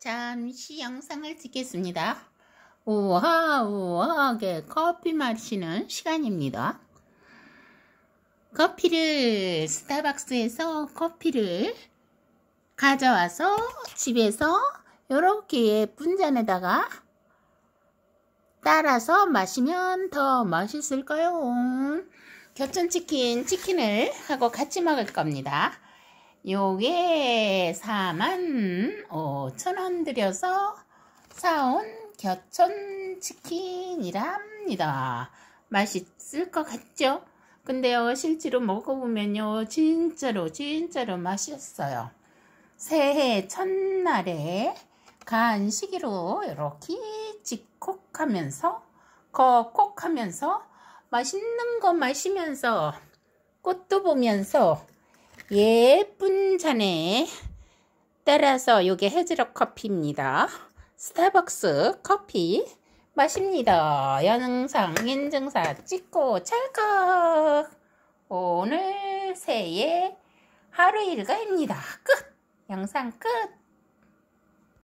잠시 영상을 찍겠습니다. 우와 우아하게 커피 마시는 시간입니다. 커피를 스타벅스에서 커피를 가져와서 집에서 이렇게 예쁜 잔에다가 따라서 마시면 더 맛있을까요? 겹천치킨 음, 치킨을 하고 같이 먹을 겁니다. 요게 4만 5천원 들여서 사온 겨촌치킨이랍니다. 맛있을 것 같죠? 근데요 실제로 먹어보면요 진짜로 진짜로 맛있어요 새해 첫날에 간식으로 이렇게 직콕하면서 거콕하면서 맛있는 거 마시면서 꽃도 보면서 예쁜 시간에 따라서 요게 헤즈락 커피입니다. 스타벅스 커피 마십니다. 영상 인증사 찍고 찰칵 오늘 새해 하루 일과입니다. 끝! 영상 끝!